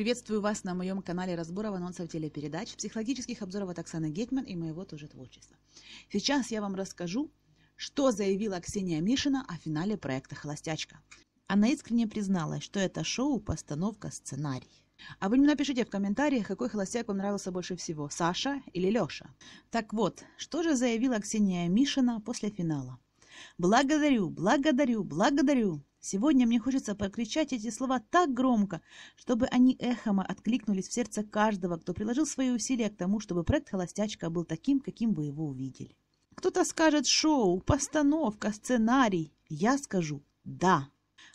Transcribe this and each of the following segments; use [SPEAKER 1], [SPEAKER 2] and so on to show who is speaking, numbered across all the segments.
[SPEAKER 1] Приветствую вас на моем канале разборов анонсов телепередач, психологических обзоров от Оксаны Гетман и моего тоже творчества. Сейчас я вам расскажу, что заявила Ксения Мишина о финале проекта «Холостячка». Она искренне призналась, что это шоу – постановка сценарий. А вы мне напишите в комментариях, какой холостяк вам нравился больше всего – Саша или Леша. Так вот, что же заявила Ксения Мишина после финала? Благодарю, благодарю, благодарю. Сегодня мне хочется прокричать эти слова так громко, чтобы они эхом откликнулись в сердце каждого, кто приложил свои усилия к тому, чтобы проект «Холостячка» был таким, каким вы его увидели. Кто-то скажет «шоу», «постановка», «сценарий». Я скажу «да».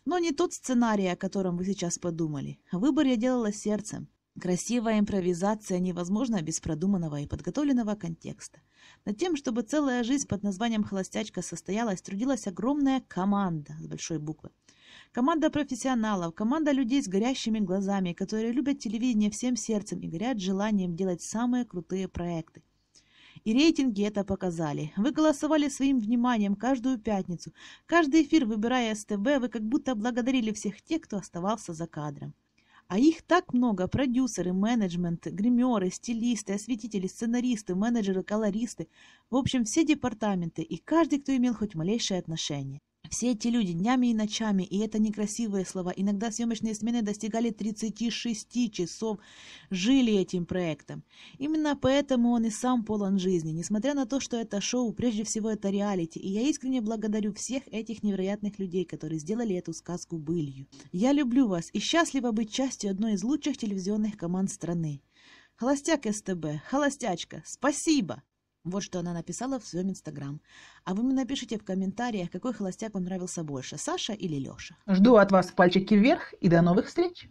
[SPEAKER 1] Но не тот сценарий, о котором вы сейчас подумали. Выбор я делала сердцем. Красивая импровизация невозможна без продуманного и подготовленного контекста. Над тем, чтобы целая жизнь под названием «Холостячка» состоялась, трудилась огромная команда с большой буквы. Команда профессионалов, команда людей с горящими глазами, которые любят телевидение всем сердцем и горят желанием делать самые крутые проекты. И рейтинги это показали. Вы голосовали своим вниманием каждую пятницу. Каждый эфир, выбирая СТБ, вы как будто благодарили всех тех, кто оставался за кадром. А их так много – продюсеры, менеджмент, гримеры, стилисты, осветители, сценаристы, менеджеры, колористы. В общем, все департаменты и каждый, кто имел хоть малейшее отношение. Все эти люди днями и ночами, и это некрасивые слова, иногда съемочные смены достигали 36 часов, жили этим проектом. Именно поэтому он и сам полон жизни, несмотря на то, что это шоу, прежде всего это реалити, и я искренне благодарю всех этих невероятных людей, которые сделали эту сказку былью. Я люблю вас и счастлива быть частью одной из лучших телевизионных команд страны. Холостяк СТБ, холостячка, спасибо! Вот что она написала в своем инстаграм. А вы мне напишите в комментариях, какой холостяк вам нравился больше, Саша или Леша. Жду от вас пальчики вверх и до новых встреч!